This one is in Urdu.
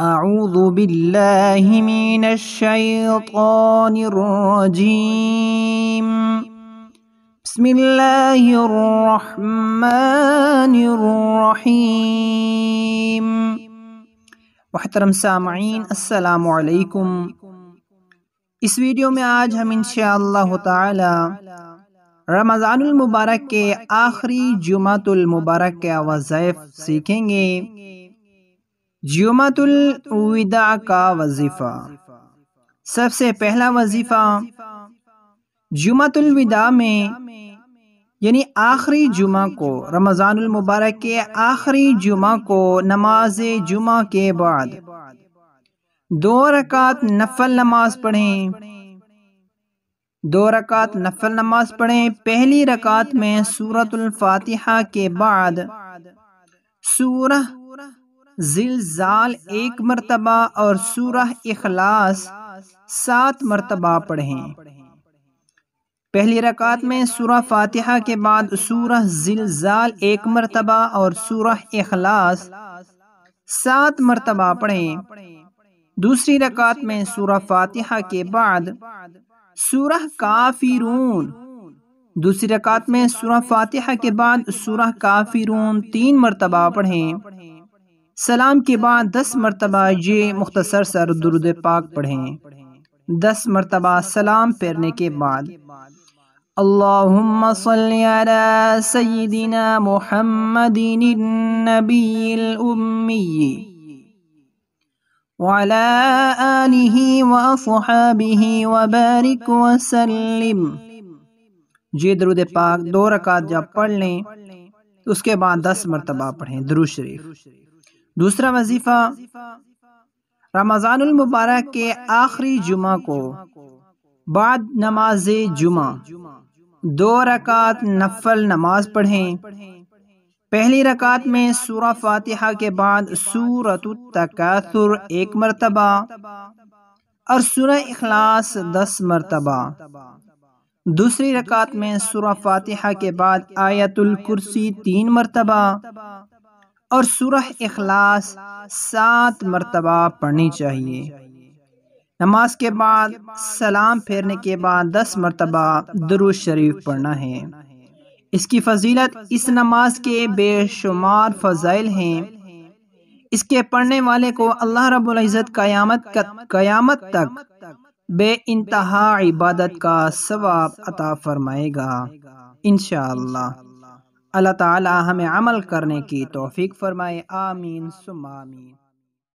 من بسم الرحمن نیر محترم سامعین السلام علیکم اس ویڈیو میں آج ہم انشاءاللہ تعالی رمضان المبارک کے آخری جماعت المبارک کے وظائف سیکھیں گے جیومت الوداع کا وظیفہ سب سے پہلا وظیفہ جمعت الوداع میں یعنی آخری جمعہ کو رمضان المبارک کے آخری جمعہ کو نماز جمعہ کے بعد دو رکعت نفل نماز پڑھیں دو رکعت نفل نماز پڑھیں پہلی رکعت میں سورت الفاتحہ کے بعد سورہ زلزال ایک مرتبہ اور سورہ اخلاص سات مرتبہ پڑھیں پہلی رکعت میں سورہ فاتحہ کے بعد سورہ زلزال ایک مرتبہ اور سورہ اخلاص سات مرتبہ پڑھیں دوسری رکعت میں سورہ فاتحہ کے بعد سورہ کافرون دوسری رکعت میں سورہ فاتحہ کے بعد سورہ کافرون تین مرتبہ پڑھیں سلام کے بعد دس مرتبہ یہ مختصر سر درود پاک پڑھیں دس مرتبہ سلام پیرنے کے بعد اللہم صلی علی سیدنا محمد النبی الامی وسلم جی درود پاک دو رکعت جب پڑھ لیں اس کے بعد دس مرتبہ پڑھیں درود شریف دوسرا وظیفہ رمضان المبارک کے آخری جمعہ کو بعد نماز جمعہ دو رکعت نفل نماز پڑھیں پہلی رکعت میں سورہ فاتحہ کے بعد سورت التکاثر ایک مرتبہ اور سورہ اخلاص دس مرتبہ دوسری رکعت میں سورہ فاتحہ کے بعد آیت الکرسی تین مرتبہ اور سورہ اخلاص سات مرتبہ پڑھنی چاہیے نماز کے بعد سلام پھیرنے کے بعد دس مرتبہ دروش شریف پڑھنا ہے اس کی فضیلت اس نماز کے بے شمار فضائل ہیں اس کے پڑھنے والے کو اللہ رب العزت قیامت قیامت تک بے انتہا عبادت کا ثواب عطا فرمائے گا انشاءاللہ اللہ اللہ تعالی ہمیں عمل کرنے کی توفیق فرمائے آمین سم آمین